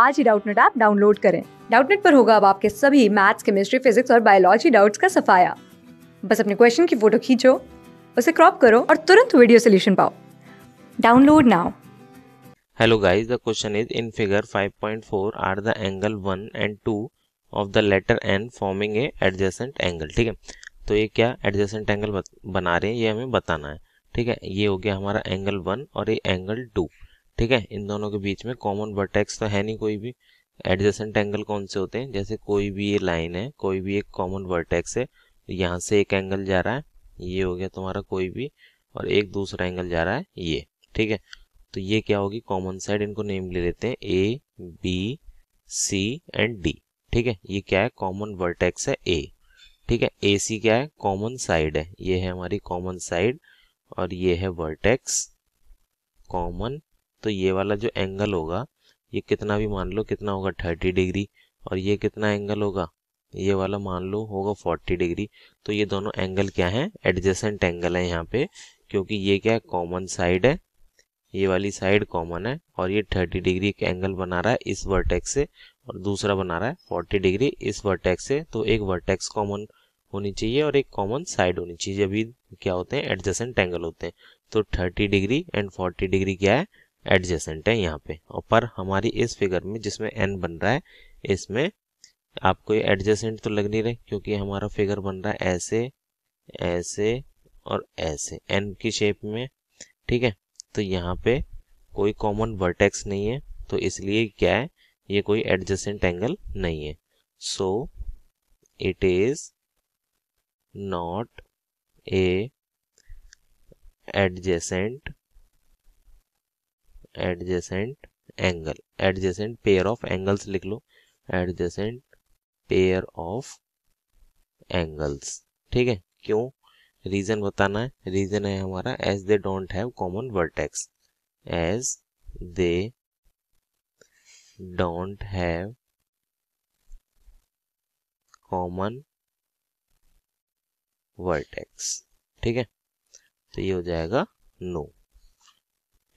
आज ही Doubtnut app download करें डाउटनेट पर होगा अब आपके सभी मैथ्स केमिस्ट्री फिजिक्स और बायोलॉजी डाउट्स का सफाया बस अपने क्वेश्चन की फोटो खींचो उसे क्रॉप करो और तुरंत वीडियो सोल्यूशन पाओ download now hello guys the question is in figure 5.4 are the angle 1 and 2 of the letter N forming a adjacent angle ठीक है तो ये क्या एडजेसेंट एंगल बना रहे हैं ये हमें बताना है ठीक है ये हो गया हमारा एंगल 1 और ये एंगल 2 ठीक है इन दोनों के बीच में कॉमन वर्टेक्स तो है नहीं कोई भी एडजेसेंट एंगल कौन से होते हैं जैसे कोई भी ये लाइन है कोई भी एक कॉमन वर्टेक्स है तो यहाँ से एक एंगल जा रहा है ये हो गया तुम्हारा कोई भी और एक दूसरा एंगल जा रहा है ये ठीक है तो ये क्या होगी कॉमन साइड इनको नेम ले लेते हैं A B C and D ठीक है ये क्या है कॉमन वर्टेक्स है ए ठीक है ए सी क्या है कॉमन साइड है ये है हमारी कॉमन साइड और ये है वर्टेक्स कॉमन तो ये वाला जो एंगल होगा ये कितना भी मान लो कितना होगा थर्टी डिग्री और ये कितना एंगल होगा ये वाला मान लो होगा फोर्टी डिग्री तो ये दोनों एंगल क्या है एडजेसेंट एंगल है यहाँ पे क्योंकि ये क्या है कॉमन साइड है ये वाली साइड कॉमन है और ये थर्टी डिग्री एक एंगल बना रहा है इस वर्टेक्स से और दूसरा बना रहा है फोर्टी डिग्री इस वर्टेक्स से तो एक वर्टेक्स कॉमन होनी चाहिए और एक कॉमन साइड होनी चाहिए अभी क्या होते हैं एडजेसेंट एंगल होते हैं तो thirty degree and forty degree क्या है एडजेसेंट है यहाँ पे और पर हमारी इस फिगर में जिसमें एन बन रहा है इसमें आपको ये एडजेसेंट तो लग नहीं रहे क्योंकि हमारा फिगर बन रहा है ऐसे ऐसे और ऐसे एन की शेप में ठीक है तो यहाँ पे कोई कॉमन वर्टेक्स नहीं है तो इसलिए क्या है ये कोई एडजेसेंट एंगल नहीं है so it is not a adjacent adjacent angle adjacent pair of angles लिख लो एडजेसेंट पेयर ऑफ एंगल्स ठीक है क्यों रीजन बताना है रीजन है हमारा as they don't have common vertex as they don't have common vertex ठीक है तो ये हो जाएगा नो no.